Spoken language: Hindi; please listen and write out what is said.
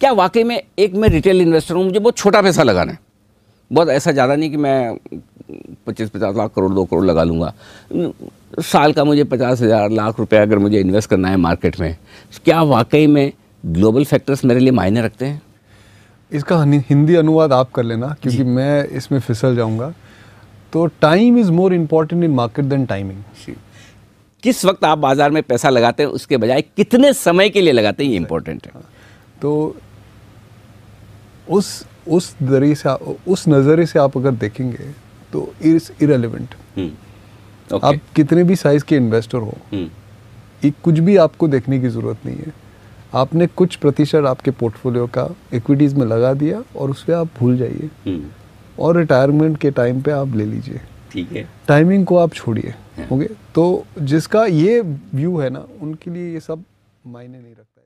क्या वाकई में एक मैं रिटेल इन्वेस्टर हूँ मुझे बहुत छोटा पैसा लगाना है बहुत ऐसा ज़्यादा नहीं कि मैं पच्चीस पचास लाख करोड़ दो करोड़ लगा लूँगा साल का मुझे पचास हज़ार लाख रुपया अगर मुझे इन्वेस्ट करना है मार्केट में क्या वाकई में ग्लोबल फैक्टर्स मेरे लिए मायने रखते हैं इसका हिंदी अनुवाद आप कर लेना क्योंकि मैं इसमें फिसल जाऊँगा तो time is more important in market than timing किस वक्त आप बाज़ार में पैसा लगाते हैं उसके बजाय कितने समय के लिए लगाते हैं ये इम्पोर्टेंट है तो उस उस दरी से उस नजरे से आप अगर देखेंगे तो इट्स हम्म, इरेलीवेंट okay. आप कितने भी साइज़ के इन्वेस्टर हो एक हम्म. कुछ भी आपको देखने की ज़रूरत नहीं है आपने कुछ प्रतिशत आपके पोर्टफोलियो का इक्विटीज़ में लगा दिया और उस पर आप भूल जाइए हम्म. और रिटायरमेंट के टाइम पे आप ले लीजिए ठीक है टाइमिंग को आप छोड़िए ओके हाँ। तो जिसका ये व्यू है ना उनके लिए ये सब मायने नहीं रखता